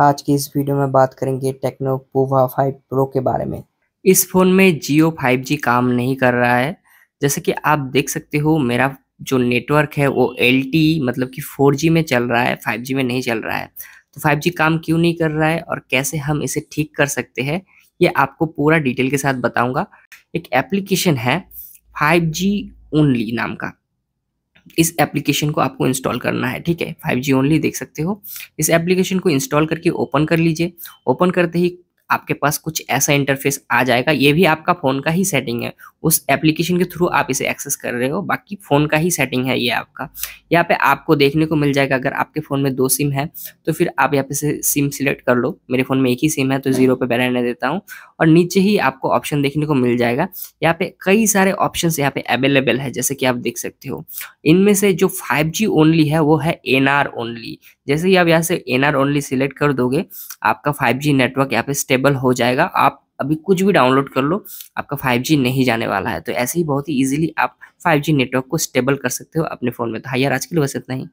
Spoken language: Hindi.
आज की इस वीडियो में बात करेंगे टेक्नो पोवा फाइव प्रो के बारे में इस फ़ोन में जियो फाइव जी काम नहीं कर रहा है जैसे कि आप देख सकते हो मेरा जो नेटवर्क है वो एल मतलब कि फोर में चल रहा है फाइव में नहीं चल रहा है तो फाइव काम क्यों नहीं कर रहा है और कैसे हम इसे ठीक कर सकते हैं ये आपको पूरा डिटेल के साथ बताऊंगा एक एप्लीकेशन है फाइव जी ओनली नाम का इस एप्लीकेशन को आपको इंस्टॉल करना है ठीक है फाइव जी ओनली देख सकते हो इस एप्लीकेशन को इंस्टॉल करके ओपन कर लीजिए ओपन करते ही आपके पास कुछ ऐसा इंटरफेस आ जाएगा ये भी आपका फ़ोन का ही सेटिंग है उस एप्लीकेशन के थ्रू आप इसे एक्सेस कर रहे हो बाकी फ़ोन का ही सेटिंग है ये आपका यहाँ पे आपको देखने को मिल जाएगा अगर आपके फ़ोन में दो सिम है तो फिर आप यहाँ पे से सिम सिलेक्ट कर लो मेरे फ़ोन में एक ही सिम है तो ज़ीरो पे रहने देता हूँ और नीचे ही आपको ऑप्शन देखने को मिल जाएगा यहाँ पे कई सारे ऑप्शन यहाँ पे अवेलेबल है जैसे कि आप देख सकते हो इनमें से जो फाइव ओनली है वो है एन ओनली जैसे ही आप यहाँ से एन ओनली सिलेक्ट कर दोगे आपका फाइव नेटवर्क यहाँ पे स्टेप अवेलेबल हो जाएगा आप अभी कुछ भी डाउनलोड कर लो आपका 5G नहीं जाने वाला है तो ऐसे ही बहुत ही इजीली आप 5G नेटवर्क को स्टेबल कर सकते हो अपने फ़ोन में तो हाई यार आज के लिए बस इतना ही